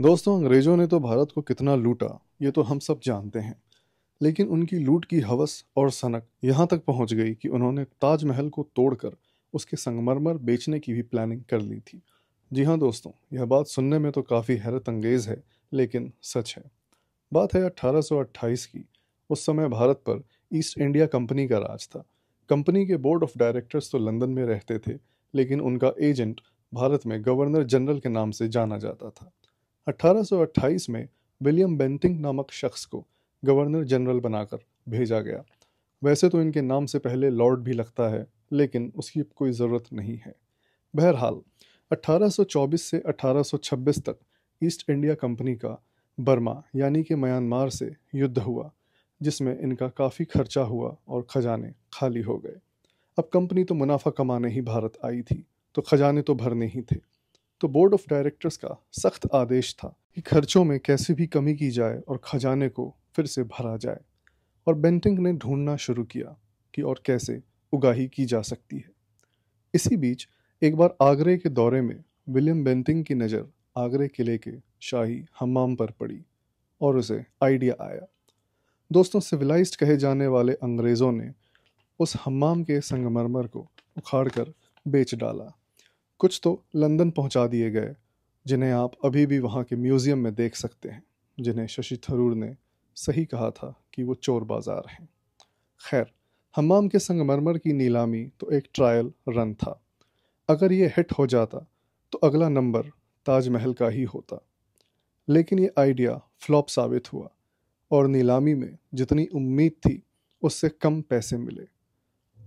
दोस्तों अंग्रेज़ों ने तो भारत को कितना लूटा ये तो हम सब जानते हैं लेकिन उनकी लूट की हवस और सनक यहाँ तक पहुँच गई कि उन्होंने ताजमहल को तोड़कर उसके संगमरमर बेचने की भी प्लानिंग कर ली थी जी हाँ दोस्तों यह बात सुनने में तो काफ़ी हैरत अंगेज़ है लेकिन सच है बात है 1828 की उस समय भारत पर ईस्ट इंडिया कंपनी का राज था कंपनी के बोर्ड ऑफ डायरेक्टर्स तो लंदन में रहते थे लेकिन उनका एजेंट भारत में गवर्नर जनरल के नाम से जाना जाता था 1828 में विलियम बेंटिंग नामक शख्स को गवर्नर जनरल बनाकर भेजा गया वैसे तो इनके नाम से पहले लॉर्ड भी लगता है लेकिन उसकी कोई ज़रूरत नहीं है बहरहाल 1824 से 1826 तक ईस्ट इंडिया कंपनी का बर्मा यानी कि म्यांमार से युद्ध हुआ जिसमें इनका काफ़ी खर्चा हुआ और ख़जाने खाली हो गए अब कंपनी तो मुनाफा कमाने ही भारत आई थी तो ख़जाने तो भरने ही थे तो बोर्ड ऑफ डायरेक्टर्स का सख्त आदेश था कि खर्चों में कैसे भी कमी की जाए और खजाने को फिर से भरा जाए और बेंटिंग ने ढूंढना शुरू किया कि और कैसे उगाही की जा सकती है इसी बीच एक बार आगरे के दौरे में विलियम बेंटिंग की नज़र आगरे किले के शाही हमाम पर पड़ी और उसे आइडिया आया दोस्तों सिविलाइज कहे जाने वाले अंग्रेज़ों ने उस हमाम के संगमरमर को उखाड़ कर बेच डाला कुछ तो लंदन पहुंचा दिए गए जिन्हें आप अभी भी वहाँ के म्यूज़ियम में देख सकते हैं जिन्हें शशि थरूर ने सही कहा था कि वो चोर बाजार हैं खैर हमाम के संगमरमर की नीलामी तो एक ट्रायल रन था अगर ये हिट हो जाता तो अगला नंबर ताजमहल का ही होता लेकिन ये आइडिया फ्लॉप साबित हुआ और नीलामी में जितनी उम्मीद थी उससे कम पैसे मिले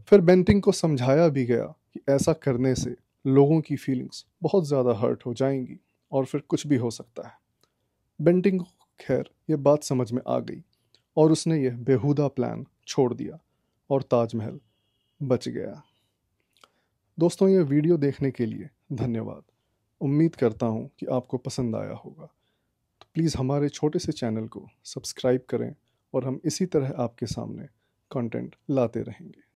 फिर बेंटिंग को समझाया भी गया कि ऐसा करने से लोगों की फीलिंग्स बहुत ज़्यादा हर्ट हो जाएंगी और फिर कुछ भी हो सकता है बेंटिंग को खैर ये बात समझ में आ गई और उसने यह बेहुदा प्लान छोड़ दिया और ताजमहल बच गया दोस्तों ये वीडियो देखने के लिए धन्यवाद उम्मीद करता हूँ कि आपको पसंद आया होगा तो प्लीज़ हमारे छोटे से चैनल को सब्सक्राइब करें और हम इसी तरह आपके सामने कंटेंट लाते रहेंगे